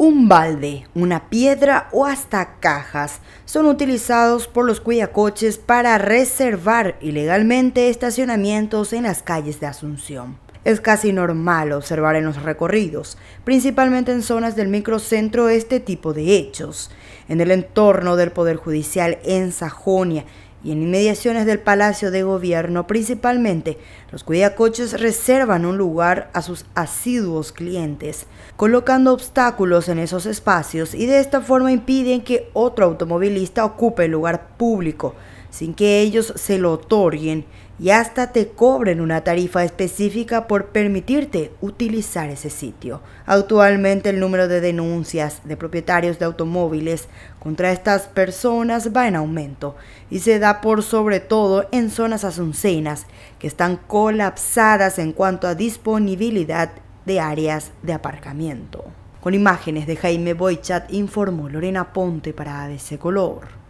Un balde, una piedra o hasta cajas son utilizados por los cuidacoches para reservar ilegalmente estacionamientos en las calles de Asunción. Es casi normal observar en los recorridos, principalmente en zonas del microcentro, este tipo de hechos. En el entorno del Poder Judicial en Sajonia en inmediaciones del Palacio de Gobierno principalmente, los cuidacoches reservan un lugar a sus asiduos clientes, colocando obstáculos en esos espacios y de esta forma impiden que otro automovilista ocupe el lugar público sin que ellos se lo otorguen y hasta te cobren una tarifa específica por permitirte utilizar ese sitio. Actualmente el número de denuncias de propietarios de automóviles contra estas personas va en aumento y se da por sobre todo en zonas asuncenas que están colapsadas en cuanto a disponibilidad de áreas de aparcamiento. Con imágenes de Jaime Boichat informó Lorena Ponte para ABC Color.